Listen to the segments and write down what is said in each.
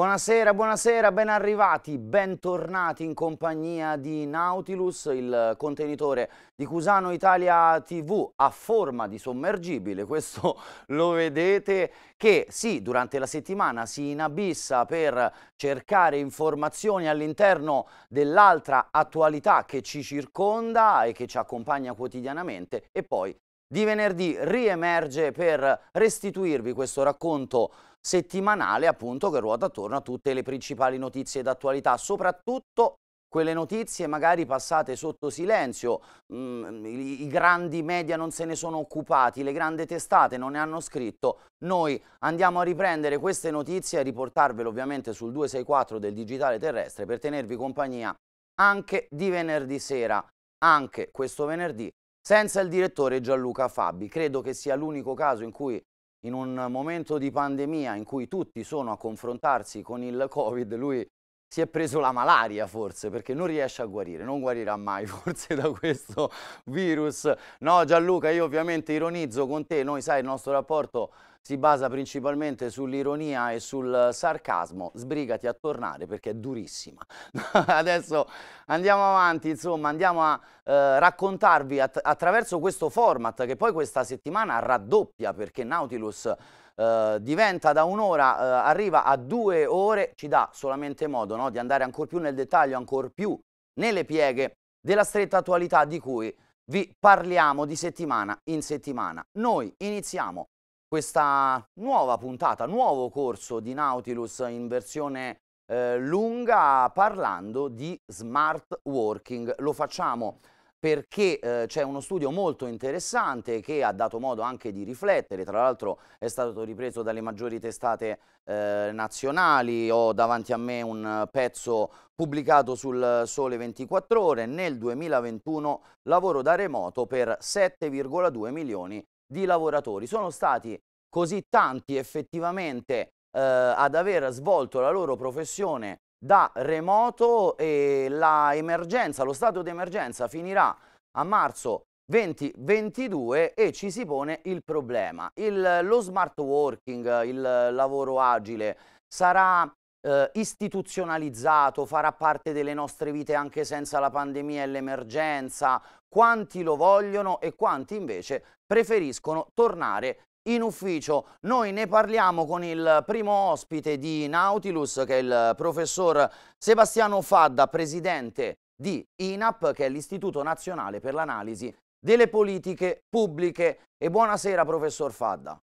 Buonasera, buonasera, ben arrivati, bentornati in compagnia di Nautilus, il contenitore di Cusano Italia TV a forma di sommergibile, questo lo vedete, che sì, durante la settimana si inabissa per cercare informazioni all'interno dell'altra attualità che ci circonda e che ci accompagna quotidianamente e poi di venerdì riemerge per restituirvi questo racconto settimanale appunto che ruota attorno a tutte le principali notizie d'attualità, soprattutto quelle notizie magari passate sotto silenzio, mm, i, grandi media non se ne sono occupati, le grandi testate non ne hanno scritto, noi andiamo a riprendere queste notizie e riportarvelo ovviamente sul 264 del digitale terrestre per tenervi compagnia anche di venerdì sera, anche questo venerdì senza il direttore Gianluca Fabi. Credo che sia l'unico caso in cui in un momento di pandemia in cui tutti sono a confrontarsi con il Covid, lui si è preso la malaria forse perché non riesce a guarire, non guarirà mai forse da questo virus. No Gianluca, io ovviamente ironizzo con te, noi sai il nostro rapporto si basa principalmente sull'ironia e sul sarcasmo. Sbrigati a tornare perché è durissima. Adesso andiamo avanti, insomma, andiamo a eh, raccontarvi att attraverso questo format che poi questa settimana raddoppia perché Nautilus Uh, diventa da un'ora, uh, arriva a due ore, ci dà solamente modo no, di andare ancora più nel dettaglio, ancora più nelle pieghe della stretta attualità di cui vi parliamo di settimana in settimana. Noi iniziamo questa nuova puntata, nuovo corso di Nautilus in versione eh, lunga parlando di smart working. Lo facciamo perché eh, c'è uno studio molto interessante che ha dato modo anche di riflettere, tra l'altro è stato ripreso dalle maggiori testate eh, nazionali, ho davanti a me un pezzo pubblicato sul Sole 24 ore, nel 2021 lavoro da remoto per 7,2 milioni di lavoratori. Sono stati così tanti effettivamente eh, ad aver svolto la loro professione da remoto e la emergenza, lo stato d'emergenza finirà a marzo 2022 e ci si pone il problema. Il, lo smart working, il lavoro agile sarà eh, istituzionalizzato, farà parte delle nostre vite anche senza la pandemia e l'emergenza, quanti lo vogliono e quanti invece preferiscono tornare in ufficio. Noi ne parliamo con il primo ospite di Nautilus che è il professor Sebastiano Fadda, presidente di INAP che è l'Istituto Nazionale per l'Analisi delle Politiche Pubbliche. E buonasera professor Fadda.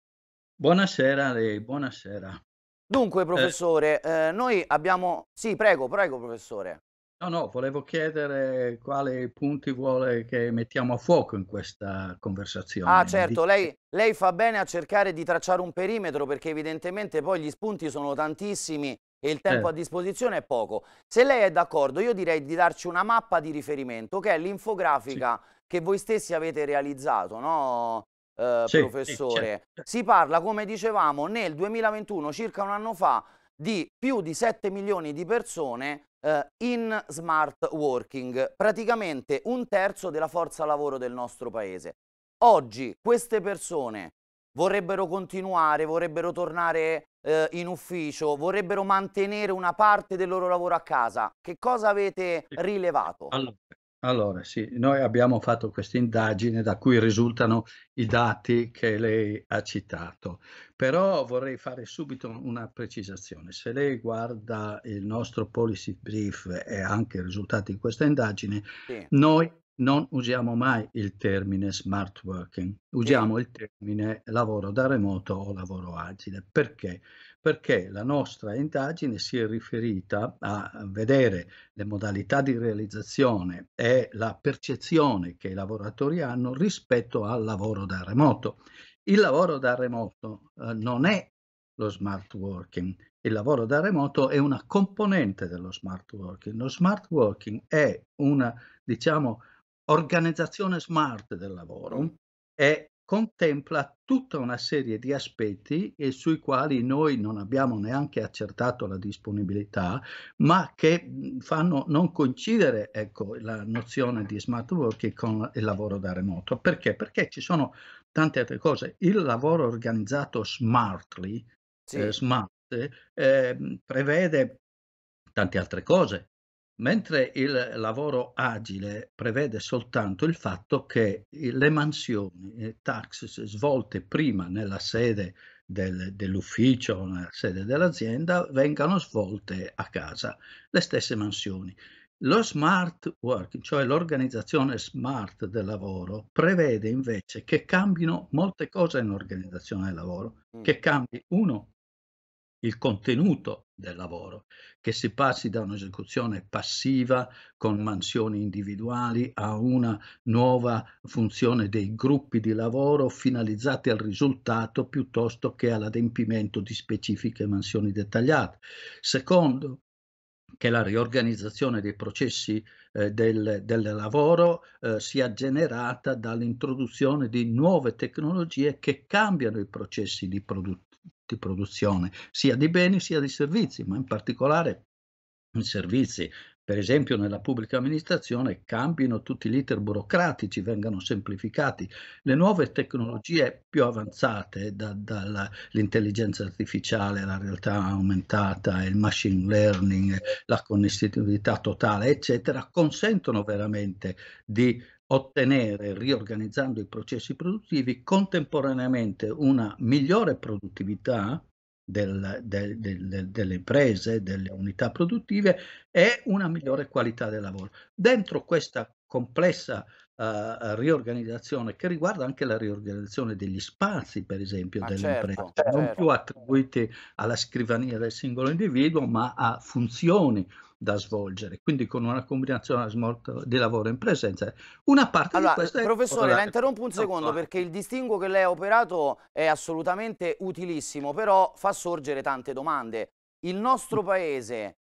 Buonasera a lei, buonasera. Dunque, eh. professore, eh. Eh, noi abbiamo... Sì, prego, prego, professore. No, no, volevo chiedere quali punti vuole che mettiamo a fuoco in questa conversazione. Ah, certo, lei, lei fa bene a cercare di tracciare un perimetro perché evidentemente poi gli spunti sono tantissimi e il tempo eh. a certo. disposizione è poco. Se lei è d'accordo, io direi di darci una mappa di riferimento, che è l'infografica sì. che voi stessi avete realizzato, no? eh, sì, professore. Sì, certo, certo. Si parla, come dicevamo, nel 2021, circa un anno fa, di più di 7 milioni di persone eh, in smart working, praticamente un terzo della forza lavoro del nostro paese. Oggi queste persone vorrebbero continuare, vorrebbero tornare eh, in ufficio, vorrebbero mantenere una parte del loro lavoro a casa. Che cosa avete rilevato? Allora, allora, sì, noi abbiamo fatto questa indagine da cui risultano i dati che lei ha citato, però vorrei fare subito una precisazione. Se lei guarda il nostro policy brief e anche i risultati di questa indagine, sì. noi non usiamo mai il termine smart working, usiamo sì. il termine lavoro da remoto o lavoro agile. Perché? perché la nostra indagine si è riferita a vedere le modalità di realizzazione e la percezione che i lavoratori hanno rispetto al lavoro da remoto. Il lavoro da remoto eh, non è lo smart working, il lavoro da remoto è una componente dello smart working. Lo smart working è una, diciamo, organizzazione smart del lavoro e contempla tutta una serie di aspetti e sui quali noi non abbiamo neanche accertato la disponibilità, ma che fanno non coincidere ecco, la nozione di smart working con il lavoro da remoto. Perché? Perché ci sono tante altre cose. Il lavoro organizzato smartly, sì. eh, smart, eh, prevede tante altre cose, mentre il lavoro agile prevede soltanto il fatto che le mansioni, le tax svolte prima nella sede del, dell'ufficio, nella sede dell'azienda, vengano svolte a casa, le stesse mansioni. Lo smart working, cioè l'organizzazione smart del lavoro, prevede invece che cambino molte cose in organizzazione del lavoro, mm. che cambi uno il contenuto del lavoro, che si passi da un'esecuzione passiva con mansioni individuali a una nuova funzione dei gruppi di lavoro finalizzati al risultato piuttosto che all'adempimento di specifiche mansioni dettagliate. Secondo, che la riorganizzazione dei processi eh, del, del, lavoro eh, sia generata dall'introduzione di nuove tecnologie che cambiano i processi di, produ- di produzione, sia di beni sia di servizi, ma in particolare in servizi. Per esempio nella pubblica amministrazione cambino tutti gli iter burocratici, vengano semplificati. Le nuove tecnologie più avanzate, da, dall'intelligenza artificiale, la realtà aumentata, il machine learning, la connettività totale, eccetera, consentono veramente di ottenere, riorganizzando i processi produttivi, contemporaneamente una migliore produttività del, del, del, delle imprese, delle unità produttive e una migliore qualità del lavoro. Dentro questa complessa uh, riorganizzazione che riguarda anche la riorganizzazione degli spazi, per esempio, ah, dell'impresa, certo, certo, non certo. più attribuiti alla scrivania del singolo individuo, ma a funzioni da svolgere, quindi con una combinazione di lavoro in presenza. Una parte allora, di questo è... Professore, la interrompo un secondo perché il distinguo che lei ha operato è assolutamente utilissimo, però fa sorgere tante domande. Il nostro mm. paese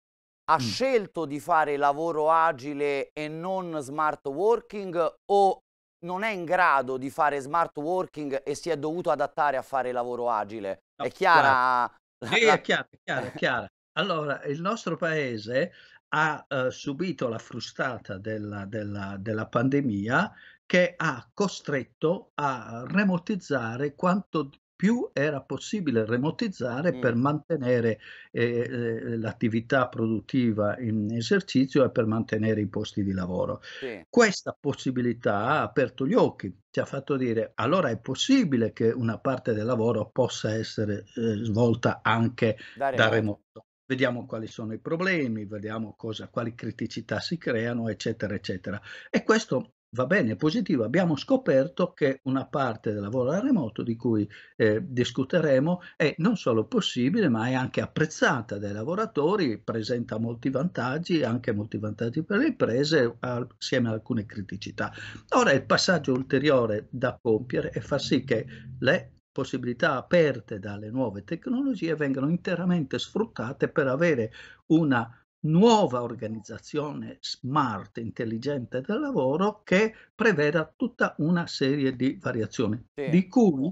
ha mm. scelto di fare lavoro agile e non smart working o non è in grado di fare smart working e si è dovuto adattare a fare lavoro agile? No, è chiara? Chiaro. La... È chiara, è chiara, è chiara. Allora, il nostro paese ha eh, subito la frustata della, della, della pandemia che ha costretto a remotizzare quanto più era possibile remotizzare mm. per mantenere eh, eh, l'attività produttiva in esercizio e per mantenere i posti di lavoro. Sì. Questa possibilità ha aperto gli occhi, ci ha fatto dire allora è possibile che una parte del lavoro possa essere eh, svolta anche da remoto. da remoto. Vediamo quali sono i problemi, vediamo cosa, quali criticità si creano, eccetera, eccetera. E questo va bene, è positivo, abbiamo scoperto che una parte del lavoro a remoto di cui eh, discuteremo è non solo possibile ma è anche apprezzata dai lavoratori, presenta molti vantaggi, anche molti vantaggi per le imprese assieme ad alcune criticità. Ora il passaggio ulteriore da compiere è far sì che le possibilità aperte dalle nuove tecnologie vengano interamente sfruttate per avere una nuova organizzazione smart, intelligente del lavoro che preveda tutta una serie di variazioni, sì. di cui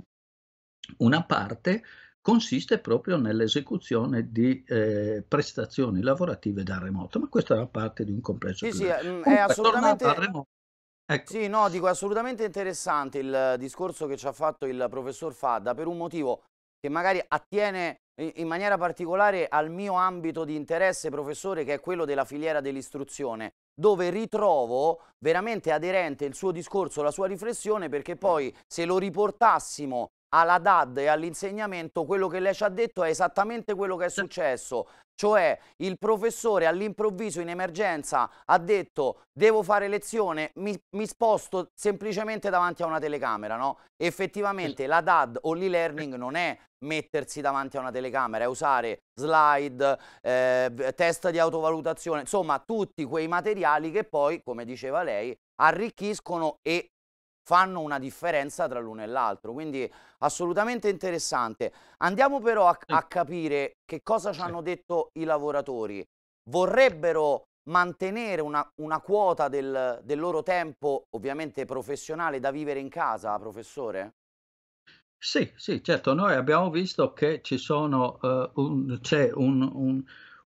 una parte consiste proprio nell'esecuzione di eh, prestazioni lavorative da remoto, ma questa è una parte di un complesso. Sì, sì, ehm, è assolutamente... Ecco. Sì, no, dico, assolutamente interessante il discorso che ci ha fatto il professor Fadda per un motivo che magari attiene in maniera particolare al mio ambito di interesse, professore, che è quello della filiera dell'istruzione, dove ritrovo veramente aderente il suo discorso, la sua riflessione, perché poi se lo riportassimo alla DAD e all'insegnamento quello che lei ci ha detto è esattamente quello che è successo. Cioè il professore all'improvviso in emergenza ha detto devo fare lezione, mi, mi sposto semplicemente davanti a una telecamera, no? Effettivamente la DAD o l'e-learning non è mettersi davanti a una telecamera, è usare slide, eh, test di autovalutazione, insomma tutti quei materiali che poi, come diceva lei, arricchiscono e fanno una differenza tra l'uno e l'altro, quindi assolutamente interessante. Andiamo però a, a capire che cosa ci hanno detto i lavoratori. Vorrebbero mantenere una, una quota del, del, loro tempo, ovviamente professionale, da vivere in casa, professore? Sì, sì, certo, noi abbiamo visto che ci sono, uh, un, c'è un, un,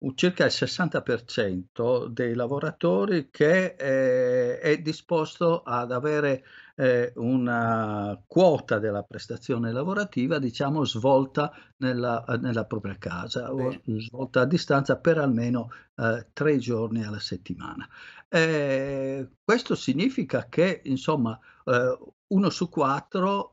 un, circa il 60% dei lavoratori che eh, è disposto ad avere eh, una quota della prestazione lavorativa, diciamo, svolta nella, eh, nella propria casa Beh. o svolta a distanza per almeno eh, tre giorni alla settimana. Eh, questo significa che, insomma, eh, uno su quattro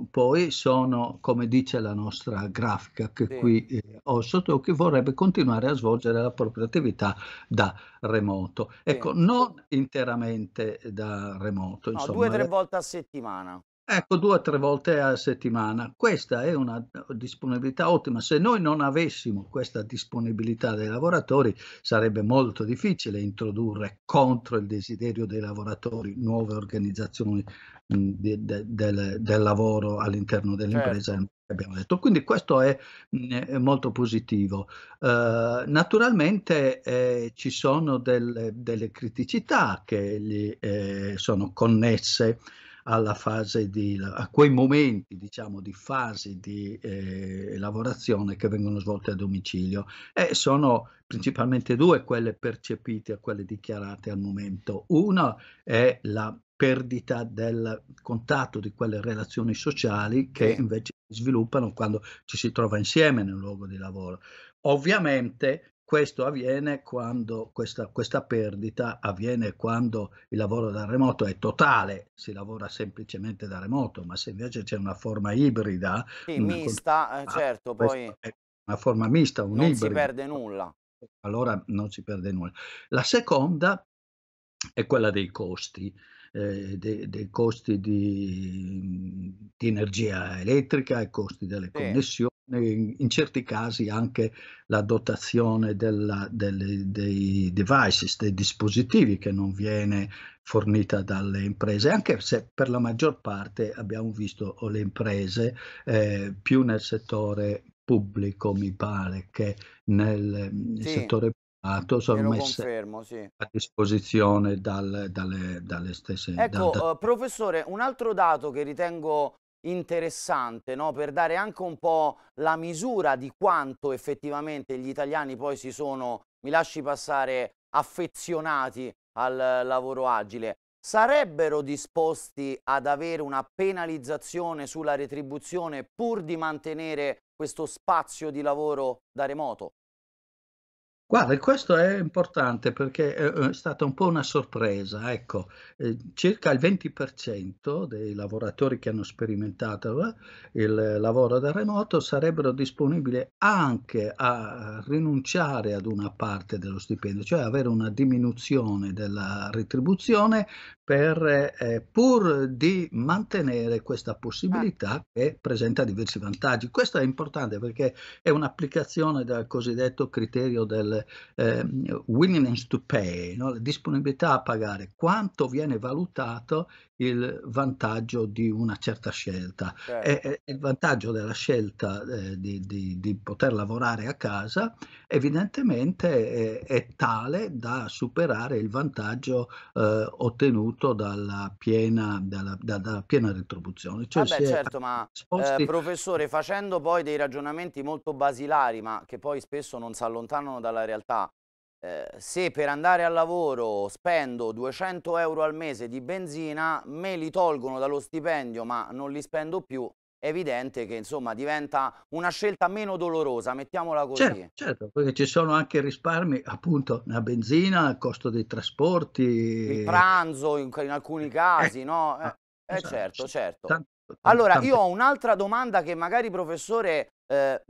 eh, poi sono, come dice la nostra grafica che sì. qui eh, ho sotto, che vorrebbe continuare a svolgere la propria attività da remoto. Ecco, sì. non interamente da remoto. No, insomma, due o tre eh volte a settimana. Ecco, due o tre volte a settimana. Questa è una disponibilità ottima. Se noi non avessimo questa disponibilità dei lavoratori, sarebbe molto difficile introdurre contro il desiderio dei lavoratori nuove organizzazioni mh, de, de, del, del, lavoro all'interno dell'impresa. Certo. Abbiamo detto. Quindi questo è, è molto positivo. Uh, naturalmente eh, ci sono delle, delle, criticità che gli, eh, sono connesse alla fase di, a quei momenti diciamo, di fasi di eh, lavorazione che vengono svolte a domicilio e sono principalmente due quelle percepite e quelle dichiarate al momento. Una è la perdita del contatto di quelle relazioni sociali che invece si sviluppano quando ci si trova insieme nel luogo di lavoro. Ovviamente questo avviene quando questa, questa, perdita avviene quando il lavoro da remoto è totale, si lavora semplicemente da remoto, ma se invece c'è una forma ibrida, sì, una mista, eh, ah, certo, poi una forma mista, un non ibrido, si perde nulla. Allora non si perde nulla. La seconda è quella dei costi. Eh, dei, dei, costi di, di, energia elettrica, i costi delle connessioni, in certi casi anche la dotazione della, delle, dei devices, dei dispositivi che non viene fornita dalle imprese, anche se per la maggior parte abbiamo visto le imprese eh, più nel settore pubblico, mi pare, che nel sì. settore privato sono messe confermo, sì. a disposizione dal, dalle, dalle, stesse... Ecco, da, da... Eh, professore, un altro dato che ritengo interessante no? per dare anche un po' la misura di quanto effettivamente gli italiani poi si sono, mi lasci passare, affezionati al lavoro agile. Sarebbero disposti ad avere una penalizzazione sulla retribuzione pur di mantenere questo spazio di lavoro da remoto? Guarda, questo è importante perché eh, eh, è stata un po' una sorpresa, ecco. Ehm, circa il 20% dei lavoratori che hanno sperimentato, eh, il lavoro da remoto sarebbero disponibili anche a rinunciare ad una parte dello stipendio, cioè avere una diminuzione della retribuzione per ehm, pur di mantenere questa possibilità ah. che presenta diversi vantaggi. Questo è importante perché è un'applicazione del cosiddetto criterio del eh, willingness to pay, no? la disponibilità a pagare, quanto viene valutato il vantaggio di una certa scelta. Certo. E, e, il vantaggio della scelta eh, di, di, di, poter lavorare a casa evidentemente è, è tale da superare il vantaggio eh, ottenuto dalla piena, dalla, da, dalla piena retribuzione. Cioè, Vabbè, ah certo, ma sposti... eh, professore, facendo poi dei ragionamenti molto basilari, ma che poi spesso non si allontanano dalla realtà, eh, se per andare al lavoro spendo 200 euro al mese di benzina, me li tolgono dallo stipendio ma non li spendo più, è evidente che insomma diventa una scelta meno dolorosa, mettiamola così. Certo, certo perché ci sono anche risparmi, appunto, nella benzina, il costo dei trasporti. Il pranzo in, in alcuni eh, casi, eh, no? Eh, eh esatto, certo, certo. Tanto, tanto, allora, io ho un'altra domanda che magari professore eh,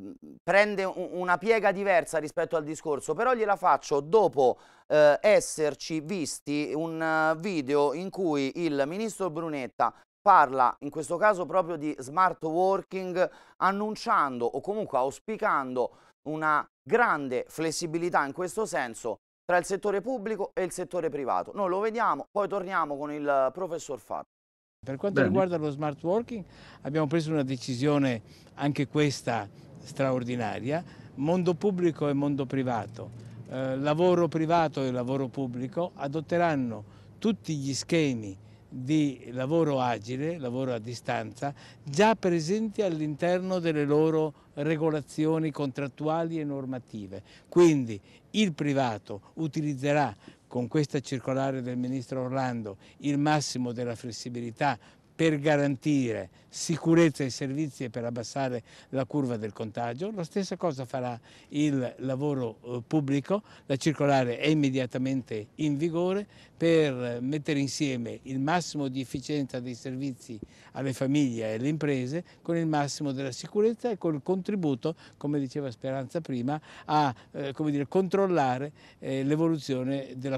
prende un, una piega diversa rispetto al discorso, però gliela faccio dopo eh, esserci visti un eh, video in cui il ministro Brunetta parla in questo caso proprio di smart working annunciando o comunque auspicando una grande flessibilità in questo senso tra il settore pubblico e il settore privato. Noi lo vediamo, poi torniamo con il professor Fatto. Per quanto Bene. riguarda lo smart working abbiamo preso una decisione anche questa straordinaria, mondo pubblico e mondo privato, eh, lavoro privato e lavoro pubblico adotteranno tutti gli schemi di lavoro agile, lavoro a distanza, già presenti all'interno delle loro regolazioni contrattuali e normative. Quindi il privato utilizzerà con questa circolare del Ministro Orlando il massimo della flessibilità per garantire sicurezza ai servizi e per abbassare la curva del contagio. La stessa cosa farà il lavoro eh, pubblico, la circolare è immediatamente in vigore per mettere insieme il massimo di efficienza dei servizi alle famiglie e alle imprese con il massimo della sicurezza e col contributo, come diceva Speranza prima, a eh, dire, controllare eh, l'evoluzione della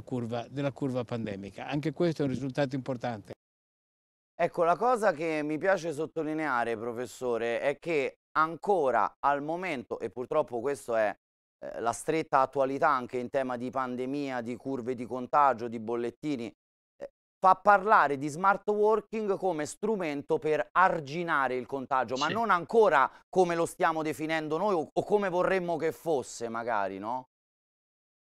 della curva pandemica. Anche questo è un risultato importante. Ecco, la cosa che mi piace sottolineare, professore, è che ancora al momento, e purtroppo questa è eh, la stretta attualità anche in tema di pandemia, di curve di contagio, di bollettini, eh, fa parlare di smart working come strumento per arginare il contagio, ma non ancora come lo stiamo definendo noi o, o come vorremmo che fosse, magari, no?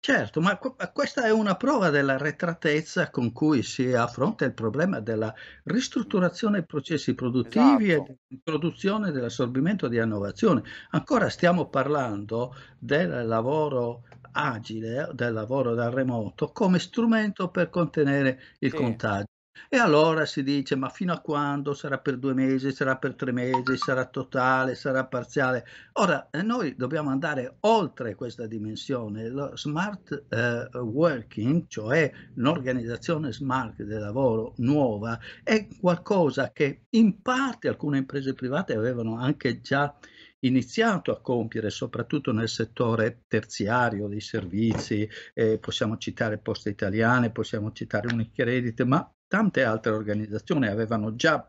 Certo, ma questa è una prova della retratezza con cui si affronta il problema della ristrutturazione dei processi produttivi esatto. e dell'introduzione e dell'assorbimento di innovazione. Ancora stiamo parlando del lavoro agile, del lavoro da remoto, come strumento per contenere il sì. contagio. E allora si dice, ma fino a quando? Sarà per due mesi, sarà per tre mesi, sarà totale, sarà parziale. Ora, eh, noi dobbiamo andare oltre questa dimensione. Lo smart eh, working, cioè l'organizzazione smart del lavoro nuova, è qualcosa che in parte alcune imprese private avevano anche già eh, iniziato a compiere, soprattutto nel settore terziario dei servizi, eh, possiamo citare Poste Italiane, possiamo citare Unicredit, ma tante altre organizzazioni avevano già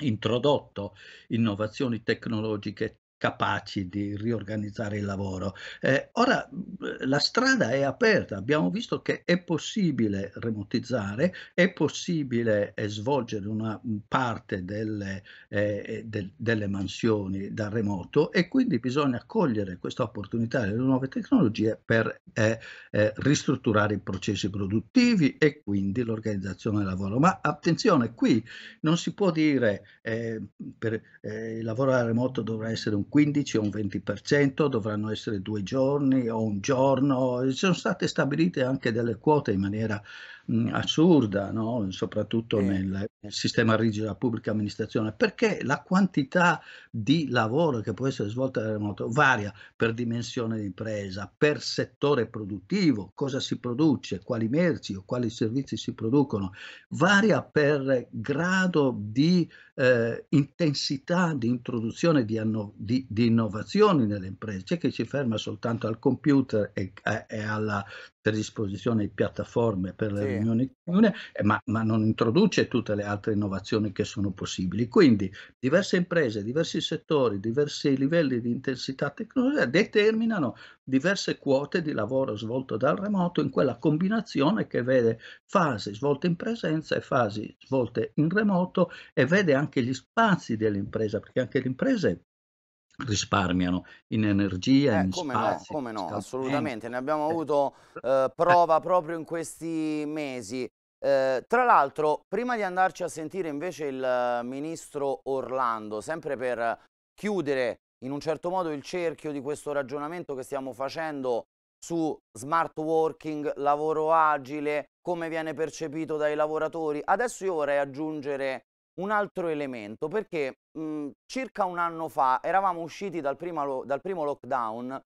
introdotto innovazioni tecnologiche capaci di riorganizzare il lavoro. Eh, ora la strada è aperta, abbiamo visto che è possibile remotizzare, è possibile eh, svolgere una mm, parte delle, eh, eh de, delle, mansioni da remoto e quindi bisogna cogliere questa opportunità delle nuove tecnologie per eh, eh, ristrutturare i processi produttivi e quindi l'organizzazione del lavoro. Ma attenzione, qui non si può dire eh, per, il lavoro da remoto dovrà essere un 15 o un 20%, dovranno essere due giorni o un giorno, sono state stabilite anche delle quote in maniera assurda, no? soprattutto eh. nel, nel, sistema rigido della pubblica amministrazione, perché la quantità di lavoro che può essere svolta da remoto varia per dimensione di impresa, per settore produttivo, cosa si produce, quali merci o quali servizi si producono, varia per grado di eh, intensità di introduzione di, anno, di, di, innovazioni nelle imprese, c'è chi si ferma soltanto al computer e, eh, e alla predisposizione di piattaforme per sì. le riunione chiune, eh, ma, ma non introduce tutte le altre innovazioni che sono possibili. Quindi diverse imprese, diversi settori, diversi livelli di intensità tecnologica determinano diverse quote di lavoro svolto dal remoto in quella combinazione che vede fasi svolte in presenza e fasi svolte in remoto e vede anche gli spazi dell'impresa, perché anche le imprese risparmiano in energia, eh, in come spazio. No, come no, assolutamente, ne abbiamo eh. avuto eh. eh, prova proprio in questi mesi. Eh, tra l'altro, prima di andarci a sentire invece il ministro Orlando, sempre per chiudere in un certo modo il cerchio di questo ragionamento che stiamo facendo su smart working, lavoro agile, come viene percepito dai lavoratori, adesso io vorrei aggiungere un altro elemento, perché mh, mhmm, circa un anno fa eravamo usciti dal, prima, dal primo lockdown,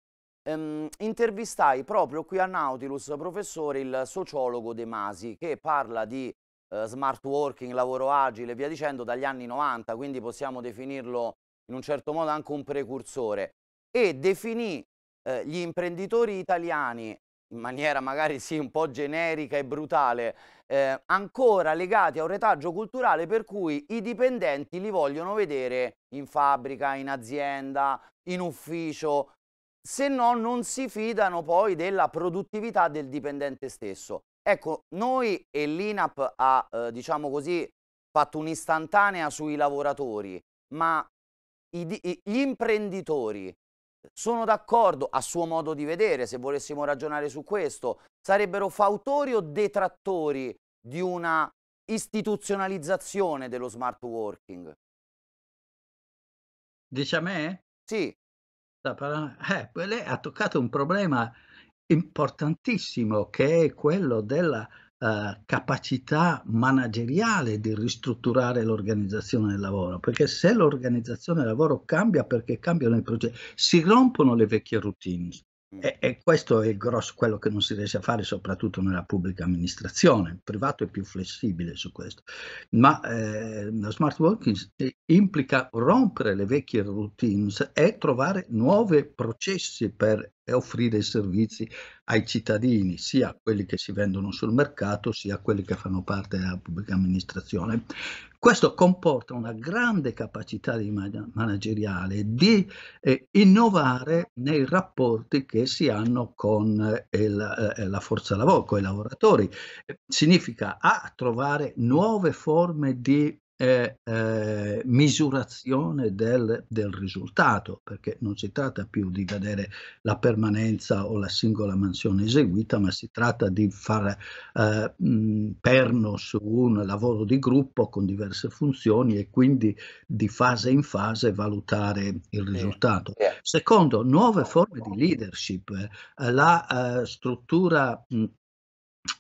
ehm, intervistai proprio qui a Nautilus, professore, il sociologo De Masi, che parla di eh, smart working, lavoro agile via dicendo dagli anni 90, quindi possiamo definirlo in un certo modo anche un precursore, e definì eh, gli imprenditori italiani in maniera magari sì un po' generica e brutale, eh, ancora legati a un retaggio culturale per cui i dipendenti li vogliono vedere in fabbrica, in azienda, in ufficio, se no non si fidano poi della produttività del dipendente stesso. Ecco, noi e l'INAP ha, eh, diciamo così, fatto un'istantanea sui lavoratori, ma i, i, gli imprenditori sono d'accordo, a suo modo di vedere, se volessimo ragionare su questo, sarebbero fautori o detrattori di una istituzionalizzazione dello smart working? Dice a me? Sì. Eh, lei ha toccato un problema importantissimo che è quello della eh, capacità manageriale di ristrutturare l'organizzazione del lavoro, perché se l'organizzazione del lavoro cambia perché cambiano i progetti, si rompono le vecchie routine. Mm. E, e, questo è il grosso, quello che non si riesce a fare soprattutto nella pubblica amministrazione, il privato è più flessibile su questo, ma eh, lo smart working implica rompere le vecchie routines e trovare nuovi processi per e offrire i servizi ai cittadini, sia quelli che si vendono sul mercato, sia quelli che fanno parte della pubblica amministrazione. Questo comporta una grande capacità manageriale di eh, innovare nei rapporti che si hanno con eh, la, eh, la, forza lavoro, con i lavoratori. Eh, significa A, trovare nuove forme di eh, misurazione del, del, risultato, perché non si tratta più di vedere la permanenza o la singola mansione eseguita, ma si tratta di far eh, mm, perno su un lavoro di gruppo con diverse funzioni e quindi di fase in fase valutare il risultato. Secondo, nuove forme di leadership, eh, la eh, struttura mh, mm,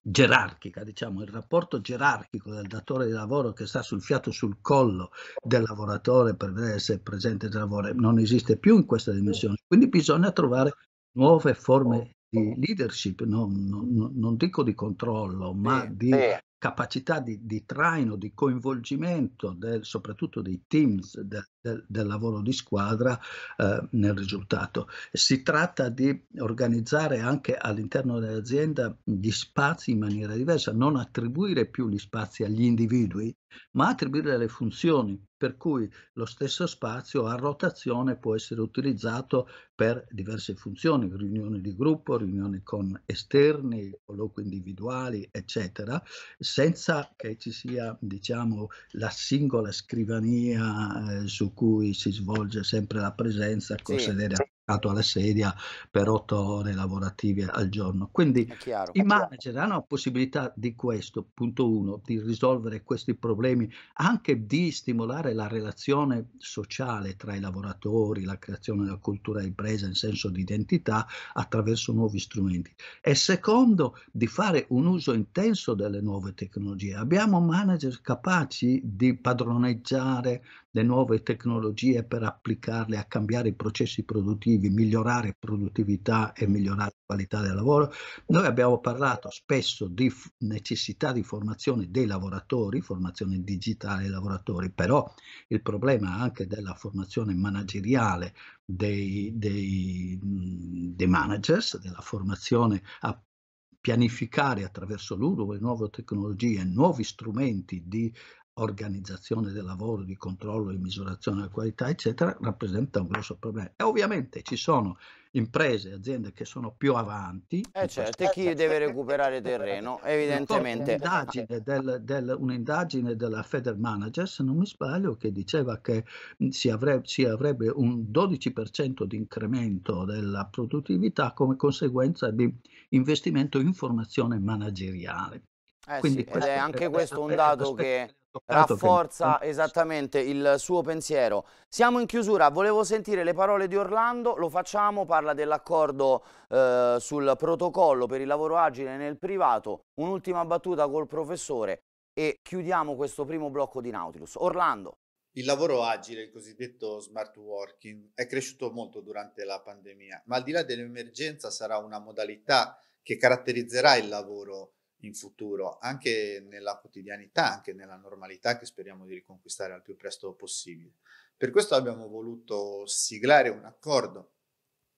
gerarchica, diciamo, il rapporto gerarchico del datore di lavoro che sta sul fiato sul collo del lavoratore per vedere se è presente il lavoro non esiste più in questa dimensione. Quindi bisogna trovare nuove forme di leadership, non, non, non dico di controllo, ma di capacità di, di traino, di coinvolgimento del, soprattutto dei teams del, del, del lavoro di squadra eh, nel risultato. Si tratta di organizzare anche all'interno dell'azienda gli spazi in maniera diversa, non attribuire più gli spazi agli individui, ma attribuire le funzioni, per cui lo stesso spazio a rotazione può essere utilizzato per diverse funzioni, riunioni di gruppo, riunioni con esterni, colloqui individuali, eccetera, senza che ci sia, diciamo, la singola scrivania eh, su cui si svolge sempre la presenza con sì. sedere a alla sedia per otto ore lavorative al giorno. Quindi chiaro, i manager hanno la possibilità di questo, punto uno, di risolvere questi problemi, anche di stimolare la relazione sociale tra i lavoratori, la creazione della cultura impresa presa in senso di identità attraverso nuovi strumenti. E secondo, di fare un uso intenso delle nuove tecnologie. Abbiamo manager capaci di padroneggiare, le nuove tecnologie per applicarle a cambiare i processi produttivi, migliorare produttività e migliorare qualità del lavoro. Noi abbiamo parlato spesso di necessità di formazione dei lavoratori, formazione digitale dei lavoratori, però il problema anche della formazione manageriale dei, dei, dei managers, della formazione a pianificare attraverso l'uso delle nuove tecnologie, nuovi strumenti di organizzazione del lavoro, di controllo e misurazione della qualità, eccetera, rappresenta un grosso problema. E ovviamente ci sono imprese, aziende che sono più avanti. Eh, eh certo. certo, e chi deve recuperare terreno, evidentemente. Un'indagine, del, del, un'indagine della Feder Manager, se non mi sbaglio, che diceva che si avrebbe, si avrebbe un 12% di incremento della produttività come conseguenza di investimento in formazione manageriale. Eh Quindi sì, ed è anche questo un dato che Certo, rafforza esattamente il suo pensiero. Siamo in chiusura, volevo sentire le parole di Orlando, lo facciamo, parla dell'accordo eh, sul protocollo per il lavoro agile nel privato, un'ultima battuta col professore e chiudiamo questo primo blocco di Nautilus. Orlando. Il lavoro agile, il cosiddetto smart working, è cresciuto molto durante la pandemia, ma al di là dell'emergenza sarà una modalità che caratterizzerà il lavoro in futuro, anche nella quotidianità, anche nella normalità che speriamo di riconquistare al più presto possibile. Per questo abbiamo voluto siglare un accordo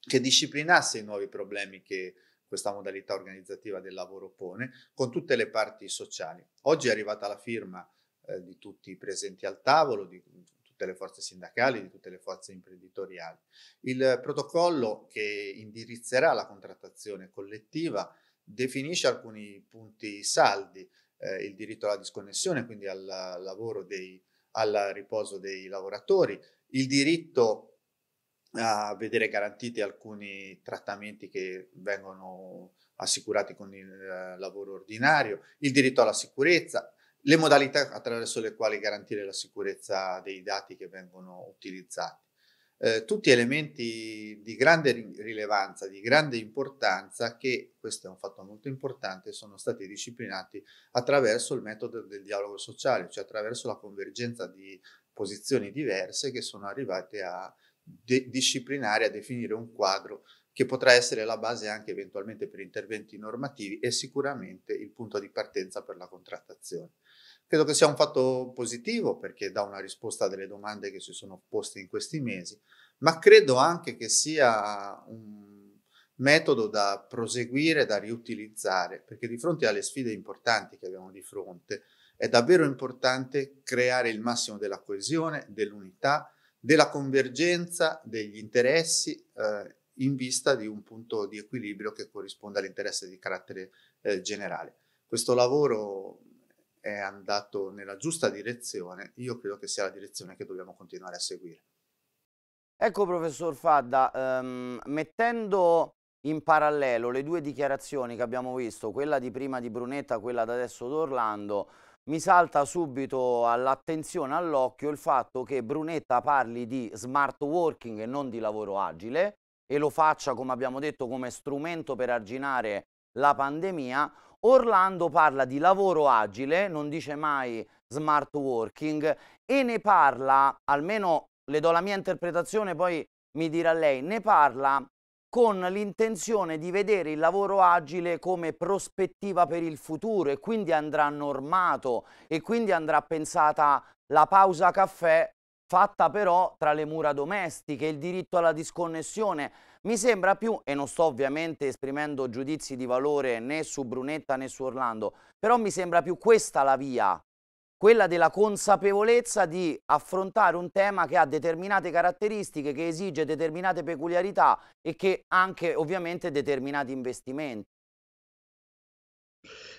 che disciplinasse i nuovi problemi che questa modalità organizzativa del lavoro pone con tutte le parti sociali. Oggi è arrivata la firma eh, di tutti i presenti al tavolo, di tutte le forze sindacali, di tutte le forze imprenditoriali. Il protocollo che indirizzerà la contrattazione collettiva definisce alcuni punti saldi, eh, il diritto alla disconnessione, quindi al lavoro dei, al riposo dei lavoratori, il diritto a vedere garantiti alcuni trattamenti che vengono assicurati con il eh, lavoro ordinario, il diritto alla sicurezza, le modalità attraverso le quali garantire la sicurezza dei dati che vengono utilizzati eh, tutti elementi di grande rilevanza, di grande importanza che, questo è un fatto molto importante, sono stati disciplinati attraverso il metodo del dialogo sociale, cioè attraverso la convergenza di posizioni diverse che sono arrivate a de- disciplinare, a definire un quadro che potrà essere la base anche eventualmente per interventi normativi e sicuramente il punto di partenza per la contrattazione. Credo che sia un fatto positivo perché dà una risposta a delle domande che si sono poste in questi mesi, ma credo anche che sia un metodo da proseguire, da riutilizzare, perché di fronte alle sfide importanti che abbiamo di fronte, è davvero importante creare il massimo della coesione, dell'unità, della convergenza degli interessi eh, in vista di un punto di equilibrio che corrisponda all'interesse di carattere eh, generale. Questo lavoro è andato nella giusta direzione, io credo che sia la direzione che dobbiamo continuare a seguire. Ecco professor Fadda, ehm, mettendo in parallelo le due dichiarazioni che abbiamo visto, quella di prima di Brunetta, quella da adesso d'Orlando, mi salta subito all'attenzione, all'occhio il fatto che Brunetta parli di smart working e non di lavoro agile e lo faccia, come abbiamo detto, come strumento per arginare la pandemia, Orlando parla di lavoro agile, non dice mai smart working e ne parla, almeno le do la mia interpretazione, poi mi dirà lei, ne parla con l'intenzione di vedere il lavoro agile come prospettiva per il futuro e quindi andrà normato e quindi andrà pensata la pausa caffè fatta però tra le mura domestiche, il diritto alla disconnessione. Mi sembra più, e non sto ovviamente esprimendo giudizi di valore né su Brunetta né su Orlando, però mi sembra più questa la via, quella della consapevolezza di affrontare un tema che ha determinate caratteristiche, che esige determinate peculiarità e che anche ovviamente determinati investimenti.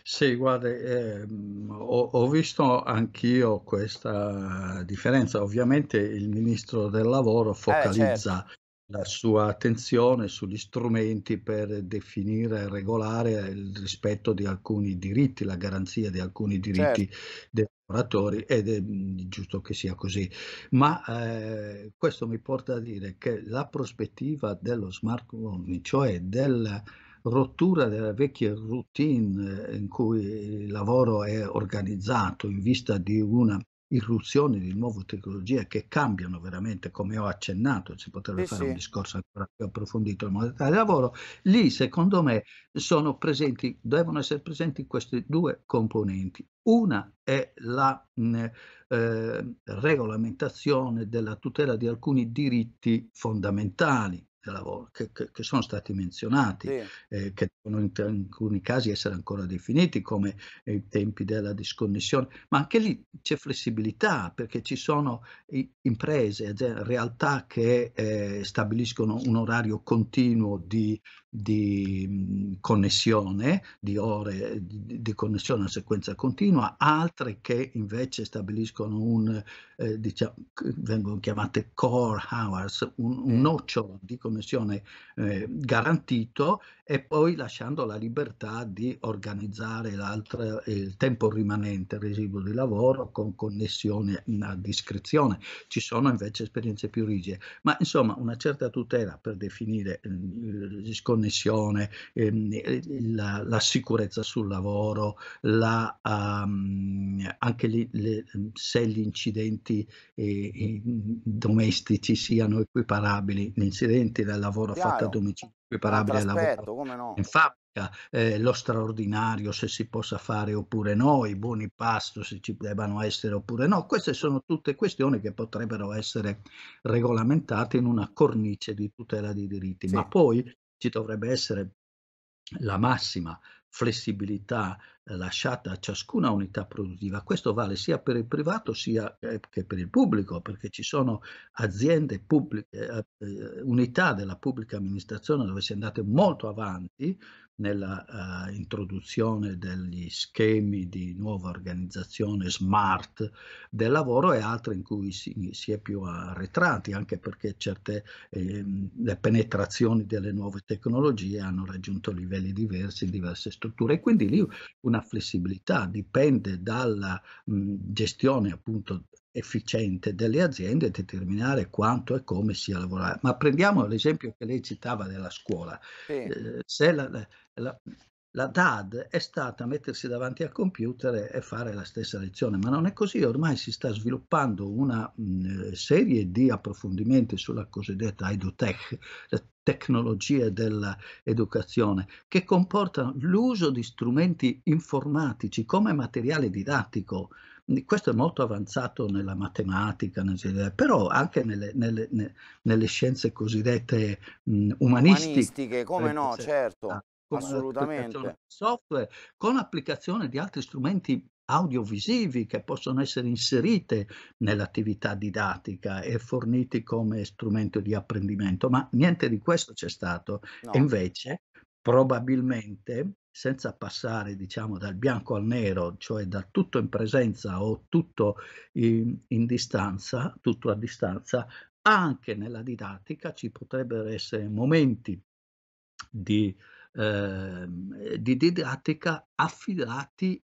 Sì, guarda, ehm, ho, ho, visto anch'io questa differenza. Ovviamente il ministro del lavoro focalizza eh, certo la sua attenzione sugli strumenti per definire e regolare il rispetto di alcuni diritti, la garanzia di alcuni diritti certo. dei lavoratori ed è mm, giusto che sia così. Ma eh, questo mi porta a dire che la prospettiva dello smart working, cioè della rottura delle vecchie routine eh, in cui il lavoro è organizzato in vista di una irruzioni di nuove tecnologie che cambiano veramente, come ho accennato, si potrebbe sì, fare sì. un discorso ancora più approfondito nel modalità di lavoro, lì secondo me sono presenti, devono essere presenti queste due componenti. Una è la mh, eh, regolamentazione della tutela di alcuni diritti fondamentali, lavoro che, che, che sono stati menzionati, sì. eh, che devono in alcuni casi essere ancora definiti come eh, i tempi della disconnessione, ma anche lì c'è flessibilità perché ci sono imprese, realtà che eh, stabiliscono un orario continuo di di connessione, di ore di connessione a sequenza continua, altre che invece stabiliscono un, eh, diciamo, vengono chiamate core hours, un, un nocciolo di connessione eh, garantito e poi lasciando la libertà di organizzare il tempo rimanente, il residuo di lavoro con connessione a discrezione. Ci sono invece esperienze più rigide, ma insomma una certa tutela per definire eh, gli sconti connessione, ehm, eh, la, la, sicurezza sul lavoro, la, um, anche le, le, ehm, se gli incidenti eh, eh, domestici siano equiparabili, gli incidenti del lavoro Chiaro. fatto a domicilio equiparabili al lavoro no. in fabbrica. Eh, lo straordinario se si possa fare oppure no, i buoni pasto se ci debbano essere oppure no. Queste sono tutte questioni che potrebbero essere regolamentate in una cornice di tutela dei diritti, sì. ma poi ci dovrebbe essere la massima flessibilità eh, lasciata a ciascuna unità produttiva. Questo vale sia per il privato sia eh, che per il pubblico, perché ci sono aziende pubbliche, eh, unità della pubblica amministrazione dove si è andate molto avanti nella uh, introduzione degli schemi di nuova organizzazione smart del lavoro e altre in cui si, si è più arretrati, anche perché certe eh, le penetrazioni delle nuove tecnologie hanno raggiunto livelli diversi in diverse strutture e quindi lì una flessibilità dipende dalla mh, gestione appunto efficiente delle aziende determinare quanto e come sia lavorare. Ma prendiamo l'esempio che lei citava della scuola. Sì. Eh, se la, la, la DAD è stata mettersi davanti al computer e fare la stessa lezione, ma non è così, ormai si sta sviluppando una serie di approfondimenti sulla cosiddetta edutech, le tecnologie dell'educazione, che comportano l'uso di strumenti informatici come materiale didattico. Questo è molto avanzato nella matematica, però anche nelle, nelle, nelle scienze cosiddette umanistiche. Umanistiche, come no, ecco, certo. Ah. Assolutamente. software, con l'applicazione di altri strumenti audiovisivi che possono essere inserite nell'attività didattica e forniti come strumento di apprendimento, ma niente di questo c'è stato. No. invece, probabilmente, senza passare diciamo dal bianco al nero, cioè da tutto in presenza o tutto in, in distanza, tutto a distanza, anche nella didattica ci potrebbero essere momenti di Ehm, di didattica affidati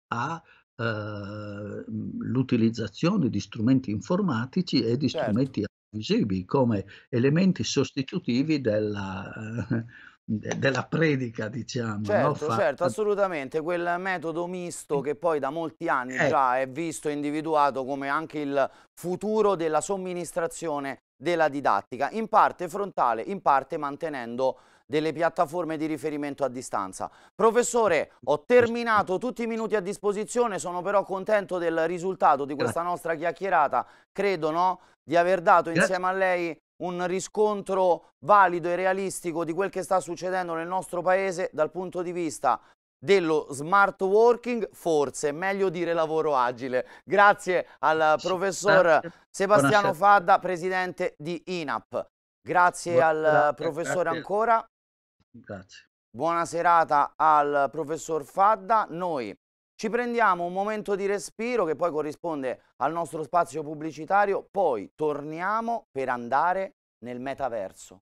all'utilizzazione ehm, eh, di strumenti informatici e di certo. strumenti visibili come elementi sostitutivi della, eh, della predica, diciamo. Certo, no? certo, assolutamente, quel metodo misto che poi da molti anni eh. già è visto e individuato come anche il futuro della somministrazione della didattica, in parte frontale, in parte mantenendo delle piattaforme di riferimento a distanza. Professore, ho terminato tutti i minuti a disposizione, sono però contento del risultato di questa nostra chiacchierata, credo no? di aver dato insieme a lei un riscontro valido e realistico di quel che sta succedendo nel nostro paese dal punto di vista dello smart working, forse meglio dire lavoro agile. Grazie al professor Sebastiano Fadda, presidente di INAP. Grazie al professore ancora. Grazie. Buona serata al professor Fadda. Noi ci prendiamo un momento di respiro che poi corrisponde al nostro spazio pubblicitario, poi torniamo per andare nel metaverso.